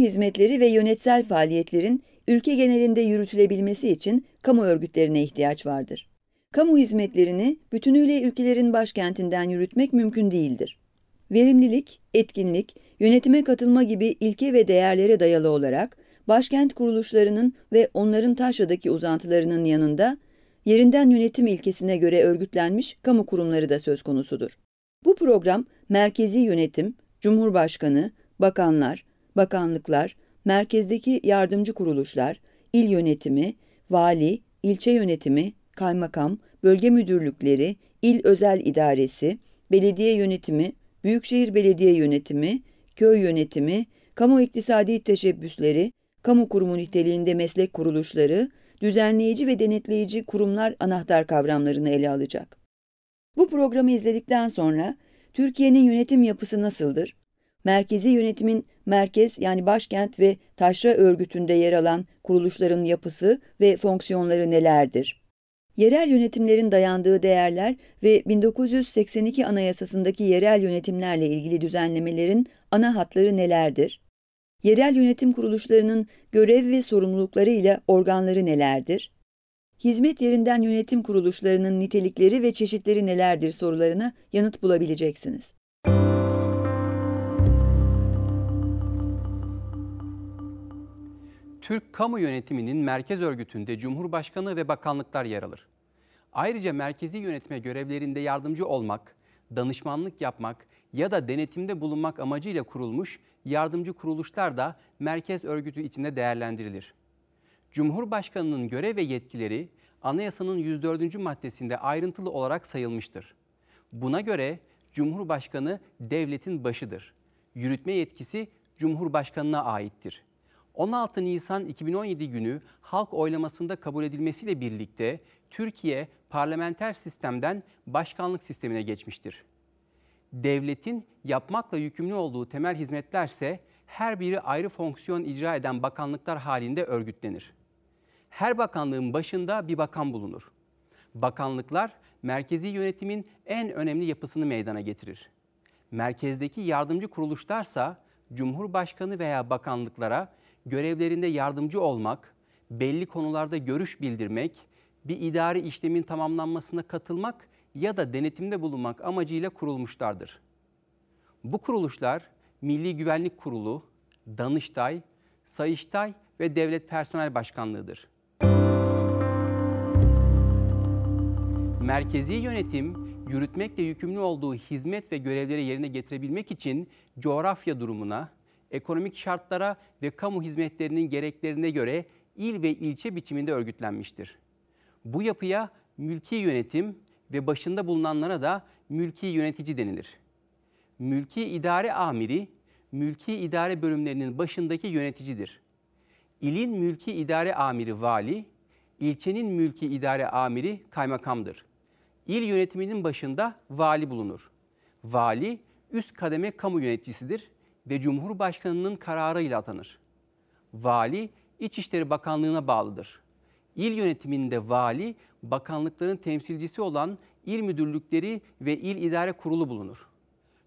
hizmetleri ve yönetsel faaliyetlerin ülke genelinde yürütülebilmesi için kamu örgütlerine ihtiyaç vardır. Kamu hizmetlerini bütünüyle ülkelerin başkentinden yürütmek mümkün değildir. Verimlilik, etkinlik, yönetime katılma gibi ilke ve değerlere dayalı olarak başkent kuruluşlarının ve onların taşradaki uzantılarının yanında yerinden yönetim ilkesine göre örgütlenmiş kamu kurumları da söz konusudur. Bu program merkezi yönetim, cumhurbaşkanı, bakanlar, bakanlıklar, merkezdeki yardımcı kuruluşlar, il yönetimi, vali, ilçe yönetimi, kaymakam, bölge müdürlükleri, il özel idaresi, belediye yönetimi, büyükşehir belediye yönetimi, köy yönetimi, kamu iktisadi teşebbüsleri, kamu kurumu niteliğinde meslek kuruluşları, düzenleyici ve denetleyici kurumlar anahtar kavramlarını ele alacak. Bu programı izledikten sonra Türkiye'nin yönetim yapısı nasıldır? Merkezi yönetimin merkez yani başkent ve taşra örgütünde yer alan kuruluşların yapısı ve fonksiyonları nelerdir? Yerel yönetimlerin dayandığı değerler ve 1982 Anayasası'ndaki yerel yönetimlerle ilgili düzenlemelerin ana hatları nelerdir? Yerel yönetim kuruluşlarının görev ve sorumlulukları ile organları nelerdir? Hizmet yerinden yönetim kuruluşlarının nitelikleri ve çeşitleri nelerdir sorularına yanıt bulabileceksiniz. Türk Kamu Yönetimi'nin merkez örgütünde Cumhurbaşkanı ve bakanlıklar yer alır. Ayrıca merkezi yönetme görevlerinde yardımcı olmak, danışmanlık yapmak ya da denetimde bulunmak amacıyla kurulmuş yardımcı kuruluşlar da merkez örgütü içinde değerlendirilir. Cumhurbaşkanının görev ve yetkileri anayasanın 104. maddesinde ayrıntılı olarak sayılmıştır. Buna göre Cumhurbaşkanı devletin başıdır. Yürütme yetkisi Cumhurbaşkanına aittir.'' 16 Nisan 2017 günü halk oylamasında kabul edilmesiyle birlikte Türkiye parlamenter sistemden başkanlık sistemine geçmiştir. Devletin yapmakla yükümlü olduğu temel hizmetlerse her biri ayrı fonksiyon icra eden bakanlıklar halinde örgütlenir. Her bakanlığın başında bir bakan bulunur. Bakanlıklar merkezi yönetimin en önemli yapısını meydana getirir. Merkezdeki yardımcı kuruluşlarsa Cumhurbaşkanı veya bakanlıklara görevlerinde yardımcı olmak, belli konularda görüş bildirmek, bir idari işlemin tamamlanmasına katılmak ya da denetimde bulunmak amacıyla kurulmuşlardır. Bu kuruluşlar Milli Güvenlik Kurulu, Danıştay, Sayıştay ve Devlet Personel Başkanlığı'dır. Merkezi yönetim yürütmekle yükümlü olduğu hizmet ve görevleri yerine getirebilmek için coğrafya durumuna, ekonomik şartlara ve kamu hizmetlerinin gereklerine göre il ve ilçe biçiminde örgütlenmiştir. Bu yapıya mülki yönetim ve başında bulunanlara da mülki yönetici denilir. Mülki idare amiri, mülki idare bölümlerinin başındaki yöneticidir. İlin mülki idare amiri vali, ilçenin mülki idare amiri kaymakamdır. İl yönetiminin başında vali bulunur. Vali üst kademe kamu yöneticisidir ve Cumhurbaşkanı'nın kararıyla atanır. Vali İçişleri Bakanlığı'na bağlıdır. İl yönetiminde vali, bakanlıkların temsilcisi olan il müdürlükleri ve il idare kurulu bulunur.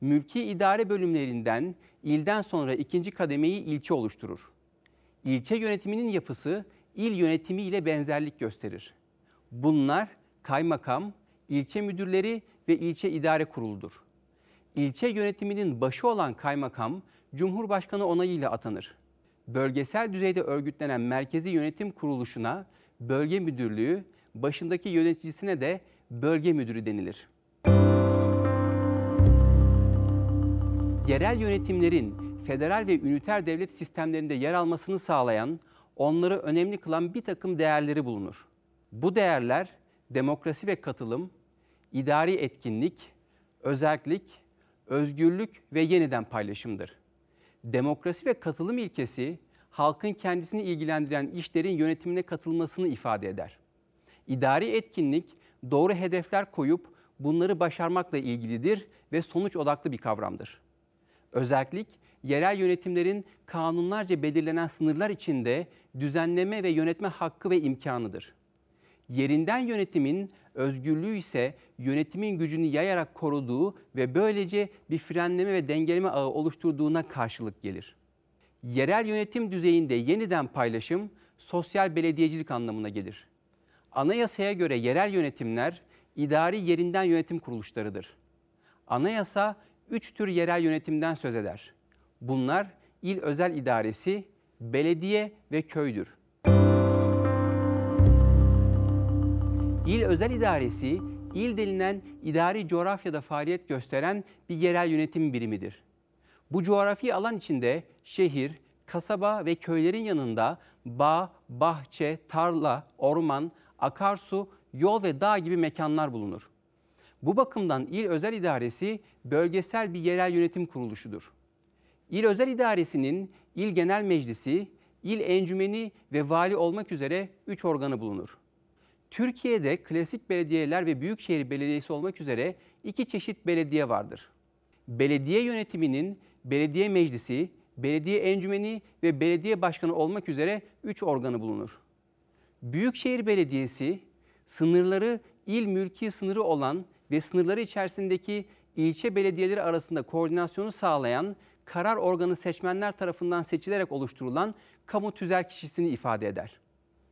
Mülki idare bölümlerinden ilden sonra ikinci kademeyi ilçe oluşturur. İlçe yönetiminin yapısı il yönetimi ile benzerlik gösterir. Bunlar kaymakam, ilçe müdürleri ve ilçe idare kuruludur. İlçe yönetiminin başı olan kaymakam Cumhurbaşkanı onayıyla atanır. Bölgesel düzeyde örgütlenen merkezi yönetim kuruluşuna bölge müdürlüğü, başındaki yöneticisine de bölge müdürü denilir. Yerel yönetimlerin federal ve üniter devlet sistemlerinde yer almasını sağlayan, onları önemli kılan bir takım değerleri bulunur. Bu değerler demokrasi ve katılım, idari etkinlik, özerklik, özgürlük ve yeniden paylaşımdır. Demokrasi ve katılım ilkesi halkın kendisini ilgilendiren işlerin yönetimine katılmasını ifade eder. İdari etkinlik doğru hedefler koyup bunları başarmakla ilgilidir ve sonuç odaklı bir kavramdır. Özellik, yerel yönetimlerin kanunlarca belirlenen sınırlar içinde düzenleme ve yönetme hakkı ve imkanıdır. Yerinden yönetimin özgürlüğü ise yönetimin gücünü yayarak koruduğu ve böylece bir frenleme ve dengeleme ağı oluşturduğuna karşılık gelir. Yerel yönetim düzeyinde yeniden paylaşım sosyal belediyecilik anlamına gelir. Anayasaya göre yerel yönetimler idari yerinden yönetim kuruluşlarıdır. Anayasa üç tür yerel yönetimden söz eder. Bunlar il özel idaresi, belediye ve köydür. İl Özel İdaresi, il denilen idari coğrafyada faaliyet gösteren bir yerel yönetim birimidir. Bu coğrafi alan içinde şehir, kasaba ve köylerin yanında bağ, bahçe, tarla, orman, akarsu, yol ve dağ gibi mekanlar bulunur. Bu bakımdan il özel idaresi bölgesel bir yerel yönetim kuruluşudur. İl özel idaresinin il genel meclisi, il encümeni ve vali olmak üzere 3 organı bulunur. Türkiye'de klasik belediyeler ve büyükşehir belediyesi olmak üzere iki çeşit belediye vardır. Belediye yönetiminin belediye meclisi, belediye encümeni ve belediye başkanı olmak üzere üç organı bulunur. Büyükşehir Belediyesi, sınırları il mülki sınırı olan ve sınırları içerisindeki ilçe belediyeleri arasında koordinasyonu sağlayan karar organı seçmenler tarafından seçilerek oluşturulan kamu tüzel kişisini ifade eder.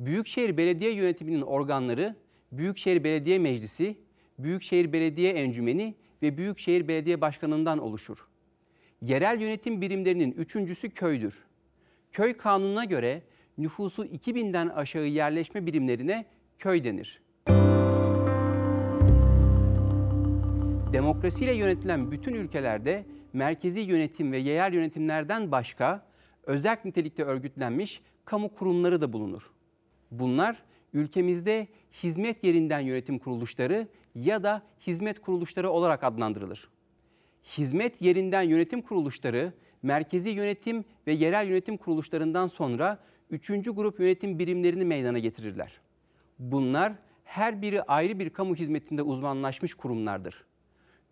Büyükşehir Belediye Yönetimi'nin organları Büyükşehir Belediye Meclisi, Büyükşehir Belediye Encümeni ve Büyükşehir Belediye Başkanı'ndan oluşur. Yerel yönetim birimlerinin üçüncüsü köydür. Köy kanununa göre nüfusu 2000'den aşağı yerleşme birimlerine köy denir. Demokrasiyle yönetilen bütün ülkelerde merkezi yönetim ve yerel yönetimlerden başka özel nitelikte örgütlenmiş kamu kurumları da bulunur. Bunlar ülkemizde hizmet yerinden yönetim kuruluşları ya da hizmet kuruluşları olarak adlandırılır. Hizmet yerinden yönetim kuruluşları merkezi yönetim ve yerel yönetim kuruluşlarından sonra üçüncü grup yönetim birimlerini meydana getirirler. Bunlar her biri ayrı bir kamu hizmetinde uzmanlaşmış kurumlardır.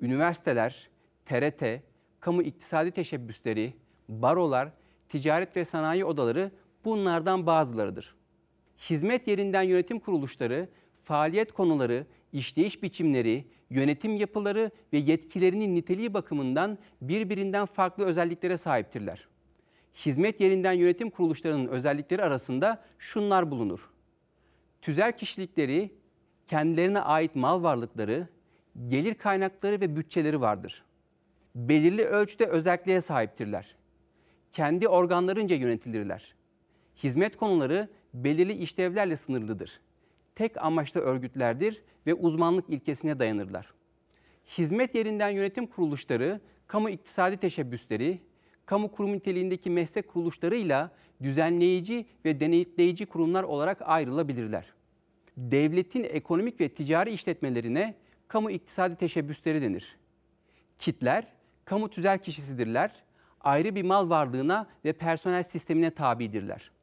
Üniversiteler, TRT, kamu iktisadi teşebbüsleri, barolar, ticaret ve sanayi odaları bunlardan bazılarıdır hizmet yerinden yönetim kuruluşları, faaliyet konuları, işleyiş biçimleri, yönetim yapıları ve yetkilerinin niteliği bakımından birbirinden farklı özelliklere sahiptirler. Hizmet yerinden yönetim kuruluşlarının özellikleri arasında şunlar bulunur. Tüzel kişilikleri, kendilerine ait mal varlıkları, gelir kaynakları ve bütçeleri vardır. Belirli ölçüde özelliğe sahiptirler. Kendi organlarınca yönetilirler. Hizmet konuları belirli işlevlerle sınırlıdır. Tek amaçlı örgütlerdir ve uzmanlık ilkesine dayanırlar. Hizmet yerinden yönetim kuruluşları, kamu iktisadi teşebbüsleri, kamu kurum niteliğindeki meslek kuruluşlarıyla düzenleyici ve denetleyici kurumlar olarak ayrılabilirler. Devletin ekonomik ve ticari işletmelerine kamu iktisadi teşebbüsleri denir. Kitler, kamu tüzel kişisidirler, ayrı bir mal varlığına ve personel sistemine tabidirler.''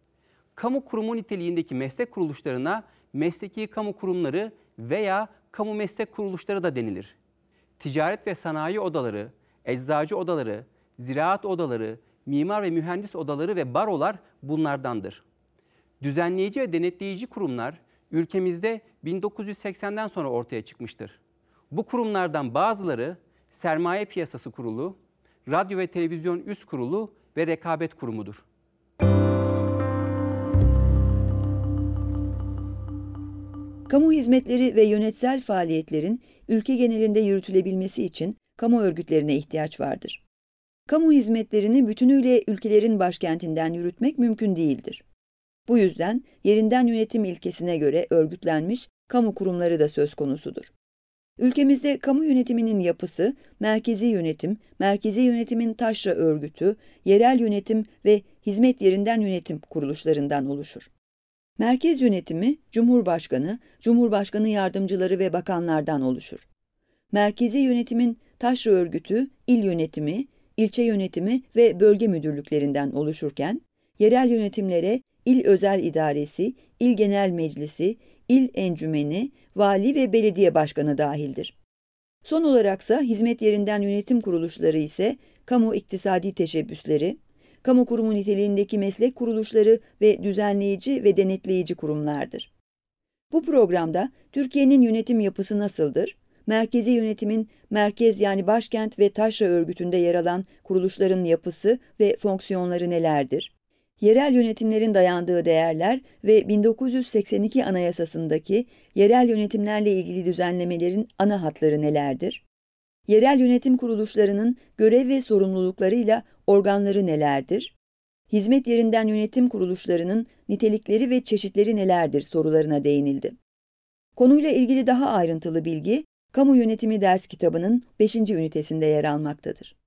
kamu kurumu niteliğindeki meslek kuruluşlarına mesleki kamu kurumları veya kamu meslek kuruluşları da denilir. Ticaret ve sanayi odaları, eczacı odaları, ziraat odaları, mimar ve mühendis odaları ve barolar bunlardandır. Düzenleyici ve denetleyici kurumlar ülkemizde 1980'den sonra ortaya çıkmıştır. Bu kurumlardan bazıları Sermaye Piyasası Kurulu, Radyo ve Televizyon Üst Kurulu ve Rekabet Kurumu'dur. Kamu hizmetleri ve yönetsel faaliyetlerin ülke genelinde yürütülebilmesi için kamu örgütlerine ihtiyaç vardır. Kamu hizmetlerini bütünüyle ülkelerin başkentinden yürütmek mümkün değildir. Bu yüzden yerinden yönetim ilkesine göre örgütlenmiş kamu kurumları da söz konusudur. Ülkemizde kamu yönetiminin yapısı, merkezi yönetim, merkezi yönetimin taşra örgütü, yerel yönetim ve hizmet yerinden yönetim kuruluşlarından oluşur. Merkez yönetimi Cumhurbaşkanı, Cumhurbaşkanı yardımcıları ve bakanlardan oluşur. Merkezi yönetimin taşra örgütü, il yönetimi, ilçe yönetimi ve bölge müdürlüklerinden oluşurken, yerel yönetimlere il özel idaresi, il genel meclisi, il encümeni, vali ve belediye başkanı dahildir. Son olaraksa hizmet yerinden yönetim kuruluşları ise kamu iktisadi teşebbüsleri, kamu kurumu niteliğindeki meslek kuruluşları ve düzenleyici ve denetleyici kurumlardır. Bu programda Türkiye'nin yönetim yapısı nasıldır? Merkezi yönetimin merkez yani başkent ve taşra örgütünde yer alan kuruluşların yapısı ve fonksiyonları nelerdir? yerel yönetimlerin dayandığı değerler ve 1982 Anayasası'ndaki yerel yönetimlerle ilgili düzenlemelerin ana hatları nelerdir? Yerel yönetim kuruluşlarının görev ve sorumluluklarıyla organları nelerdir? Hizmet yerinden yönetim kuruluşlarının nitelikleri ve çeşitleri nelerdir sorularına değinildi. Konuyla ilgili daha ayrıntılı bilgi, Kamu Yönetimi Ders Kitabı'nın 5. ünitesinde yer almaktadır.